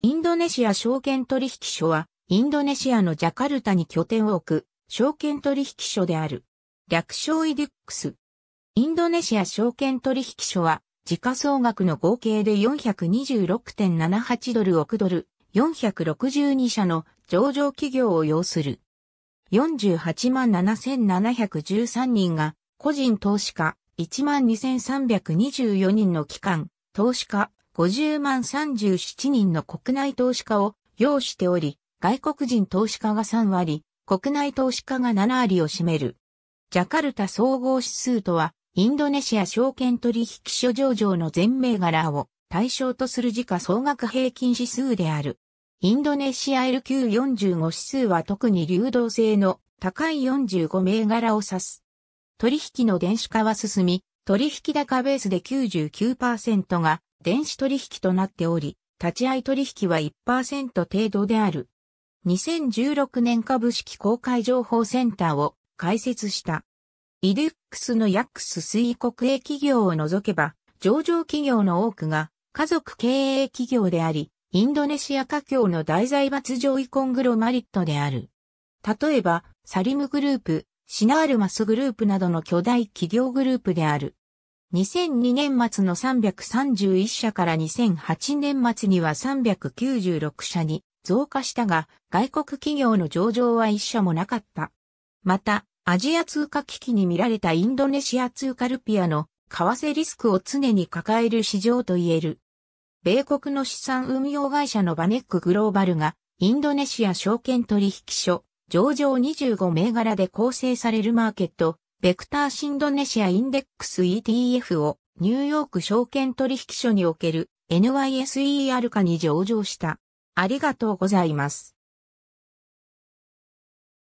インドネシア証券取引所は、インドネシアのジャカルタに拠点を置く、証券取引所である。略称イデックス。インドネシア証券取引所は、時価総額の合計で426.78ドル億ドル、462社の上場企業を要する。48万7713人が、個人投資家、1万2324人の機関、投資家、50万37人の国内投資家を要しており、外国人投資家が3割、国内投資家が7割を占める。ジャカルタ総合指数とは、インドネシア証券取引所上場の全銘柄を対象とする時価総額平均指数である。インドネシア LQ45 指数は特に流動性の高い45銘柄を指す。取引の電子化は進み、取引高ベースで99%が電子取引となっており、立ち会い取引は1%程度である。2016年株式公開情報センターを開設した。イデックスのヤックス水国営企業を除けば、上場企業の多くが家族経営企業であり、インドネシア華僑の大財閥上位コングロマリットである。例えば、サリムグループ、シナールマスグループなどの巨大企業グループである。2002年末の331社から2008年末には396社に増加したが、外国企業の上場は1社もなかった。また、アジア通貨危機に見られたインドネシア通貨ルピアの為替リスクを常に抱える市場と言える。米国の資産運用会社のバネックグローバルが、インドネシア証券取引所、上場25銘柄で構成されるマーケット、ベクターシンドネシアインデックス ETF をニューヨーク証券取引所における NYSER 化に上場した。ありがとうございます。